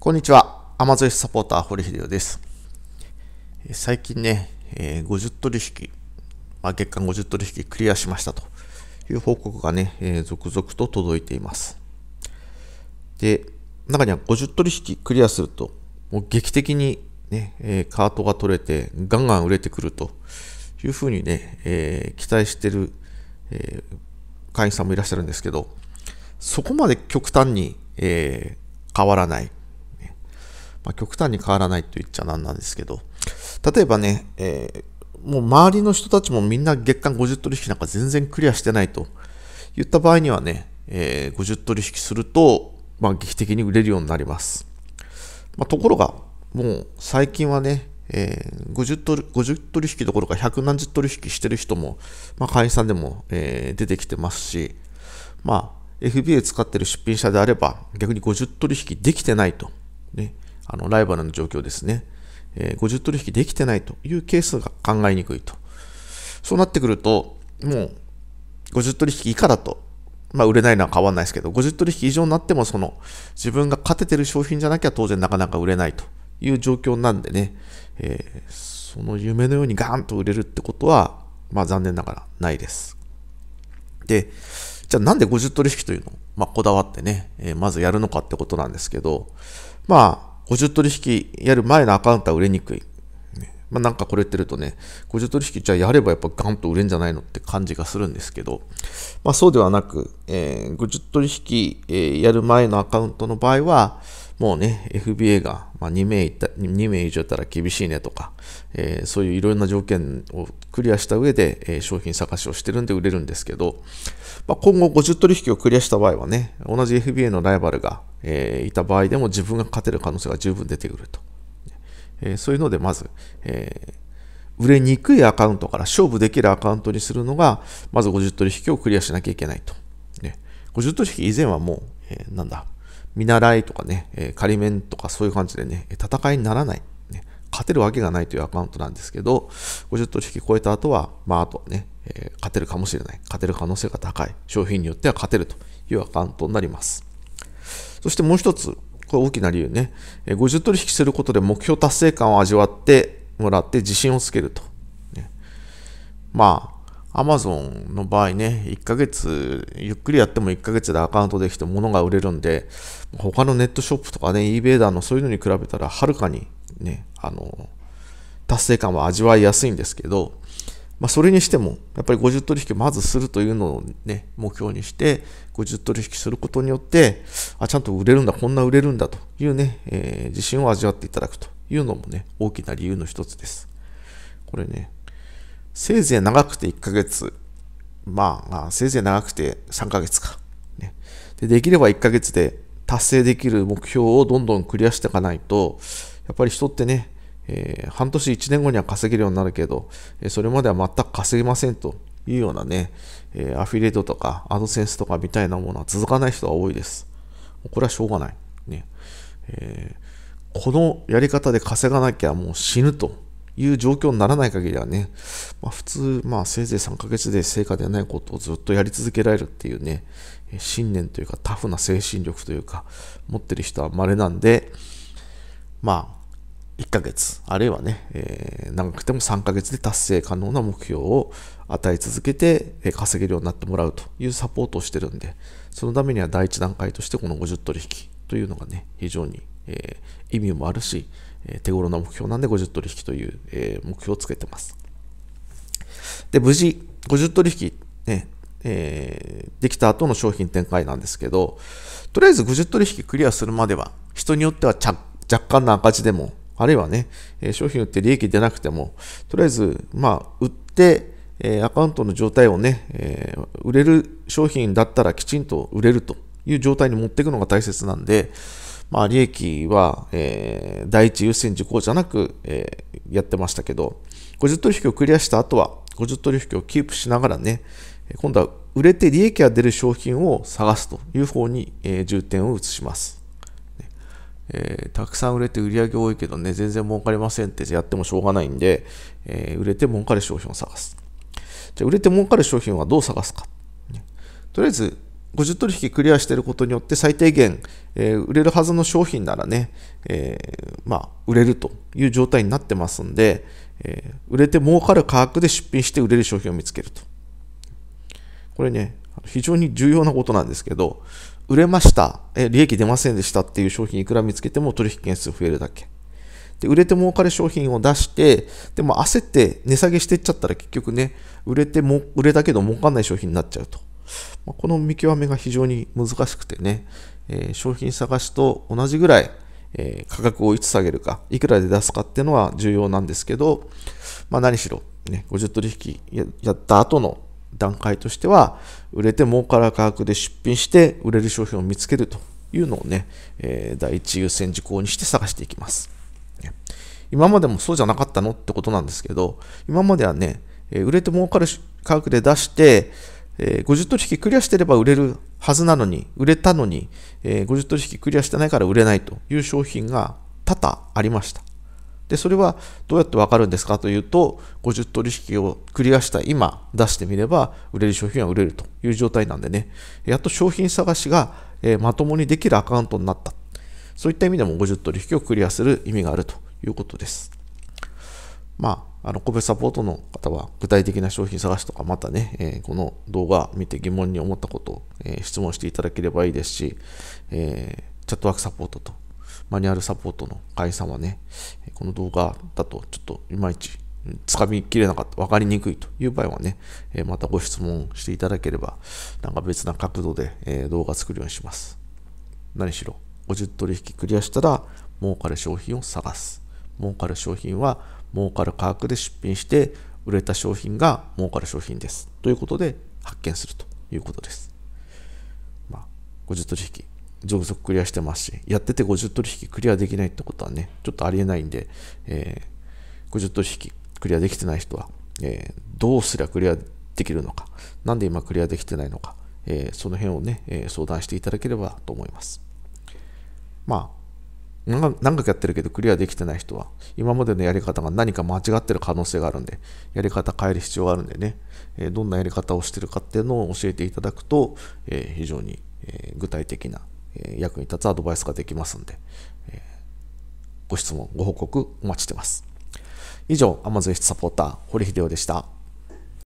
こんにちは。アマゾスサポーター、堀秀夫です。最近ね、え50取引、まあ、月間50取引クリアしましたという報告がね、え続々と届いています。で、中には50取引クリアすると、もう劇的にね、えカートが取れて、ガンガン売れてくるというふうにね、え期待してる、え会員さんもいらっしゃるんですけど、そこまで極端に、え変わらない。まあ、極端に変わらないと言っちゃなんなんですけど、例えばね、えー、もう周りの人たちもみんな月間50取引なんか全然クリアしてないと言った場合にはね、えー、50取引すると、まあ、劇的に売れるようになります。まあ、ところが、もう最近はね、えー、50, 取50取引どころか100何十取引してる人も、まあ、会員さんでも、えー、出てきてますし、まあ、FBA 使ってる出品者であれば逆に50取引できてないと、ね、あのライバルの状況ですね、えー、50取引できてないというケースが考えにくいと。そうなってくると、もう50取引以下だと、まあ、売れないのは変わらないですけど、50取引以上になっても、その自分が勝ててる商品じゃなきゃ当然なかなか売れないという状況なんでね、えー、その夢のようにガーンと売れるってことは、まあ、残念ながらないです。で、じゃあなんで50取引というのを、まあ、こだわってね、えー、まずやるのかってことなんですけど、まあ、補充取引やる前のアカウントは売れにくい。まあ、なんかこれってるとね、50取引じゃあやればやっぱガンと売れんじゃないのって感じがするんですけど、まあ、そうではなく、えー、個取引、えー、やる前のアカウントの場合は、もうね、FBA が、まあ、2, 名いた2名以上いたら厳しいねとか、えー、そういういろんな条件をクリアした上で、えー、商品探しをしてるんで売れるんですけど、まあ、今後50取引をクリアした場合はね、同じ FBA のライバルが、えー、いた場合でも自分が勝てる可能性が十分出てくると。えー、そういうのでまず、えー、売れにくいアカウントから勝負できるアカウントにするのが、まず50取引をクリアしなきゃいけないと。ね、50取引以前はもう、えー、なんだ、見習いとかね、え仮面とかそういう感じでね、戦いにならない、ね。勝てるわけがないというアカウントなんですけど、50取引超えた後は、まあ、あとね、え勝てるかもしれない。勝てる可能性が高い。商品によっては勝てるというアカウントになります。そしてもう一つ、これ大きな理由ね。50取引することで目標達成感を味わってもらって自信をつけると。ね、まあ、Amazon の場合ね、1ヶ月、ゆっくりやっても1ヶ月でアカウントできて物が売れるんで、他のネットショップとかね、eBay だのそういうのに比べたらはるかにね、あの、達成感は味わいやすいんですけど、まあ、それにしても、やっぱり50取引まずするというのをね、目標にして、50取引することによって、あ、ちゃんと売れるんだ、こんな売れるんだというね、えー、自信を味わっていただくというのもね、大きな理由の一つです。これね、せいぜい長くて1ヶ月、まあ、まあ、せいぜい長くて3ヶ月か。ね、でできれば1ヶ月で達成できる目標をどんどんクリアしていかないと、やっぱり人ってね、えー、半年1年後には稼げるようになるけど、それまでは全く稼げませんというようなね、えアフィリエイトとかアドセンスとかみたいなものは続かない人が多いです。これはしょうがない。ねえー、このやり方で稼がなきゃもう死ぬという状況にならない限りはね、まあ、普通、まあ、せいぜい3ヶ月で成果でないことをずっとやり続けられるっていうね、信念というかタフな精神力というか持ってる人は稀なんで、まあ、1ヶ月、あるいはね、えー、長くても3ヶ月で達成可能な目標を与え続けて、えー、稼げるようになってもらうというサポートをしてるんで、そのためには第一段階としてこの50取引というのがね、非常に、えー、意味もあるし、え手頃な目標なんで50取引という、え目標をつけてます。で、無事、50取引、ね、えできた後の商品展開なんですけど、とりあえず50取引クリアするまでは、人によっては若干の赤字でもあるいはね、商品売って利益出なくても、とりあえず、まあ、売って、えアカウントの状態をね、え売れる商品だったらきちんと売れるという状態に持っていくのが大切なんで、まあ、利益は、え第一優先事項じゃなく、えやってましたけど、50取引をクリアした後は、50取引をキープしながらね、今度は売れて利益が出る商品を探すという方に、え重点を移します。えー、たくさん売れて売り上げ多いけどね、全然儲かりませんってやってもしょうがないんで、えー、売れて儲かる商品を探す。じゃ売れて儲かる商品はどう探すか。とりあえず、50取引クリアしていることによって最低限、えー、売れるはずの商品ならね、えー、まあ、売れるという状態になってますんで、えー、売れて儲かる価格で出品して売れる商品を見つけると。これね、非常に重要なことなんですけど、売れました。え、利益出ませんでしたっていう商品いくら見つけても取引件数増えるだけ。で、売れて儲かる商品を出して、でも焦って値下げしてっちゃったら結局ね、売れても、売れたけど儲かんない商品になっちゃうと。まあ、この見極めが非常に難しくてね、えー、商品探しと同じぐらい、えー、価格をいつ下げるか、いくらで出すかっていうのは重要なんですけど、まあ何しろ、ね、50取引やった後の段階としては、売れて儲かる価格で出品して、売れる商品を見つけるというのをね、えー、第一優先事項にして探していきます。今までもそうじゃなかったのってことなんですけど、今まではね、え売れて儲かる価格で出して、え50取引クリアしてれば売れるはずなのに、売れたのに、え50取引クリアしてないから売れないという商品が多々ありました。でそれはどうやって分かるんですかというと50取引をクリアした今出してみれば売れる商品は売れるという状態なんでねやっと商品探しが、えまともにできるアカウントになったそういった意味でも50取引をクリアする意味があるということですまあ、あの個別サポートの方は具体的な商品探しとかまたね、えこの動画見て疑問に思ったことを、え質問していただければいいですし、えチャットワークサポートとマニュアルサポートの会員さんはね、この動画だとちょっといまいちつかみきれなかった、わかりにくいという場合はね、えまたご質問していただければ、なんか別な角度で、え動画作るようにします。何しろ、50取引クリアしたら、儲かる商品を探す。儲かる商品は、儲かる価格で出品して、売れた商品が儲かる商品です。ということで、発見するということです。まあ、50取引上続クリアしてますし、やってて50取引クリアできないってことはね、ちょっとありえないんで、えー、50取引クリアできてない人は、えー、どうすりゃクリアできるのか、なんで今クリアできてないのか、えー、その辺をね、え相談していただければと思います。まあ、何回かやってるけどクリアできてない人は、今までのやり方が何か間違ってる可能性があるんで、やり方変える必要があるんでね、えどんなやり方をしてるかっていうのを教えていただくと、え非常に、え具体的なえ役に立つアドバイスができますんで、えご質問、ご報告お待ちしてます。以上、アマゾンサポーター、堀秀夫でした。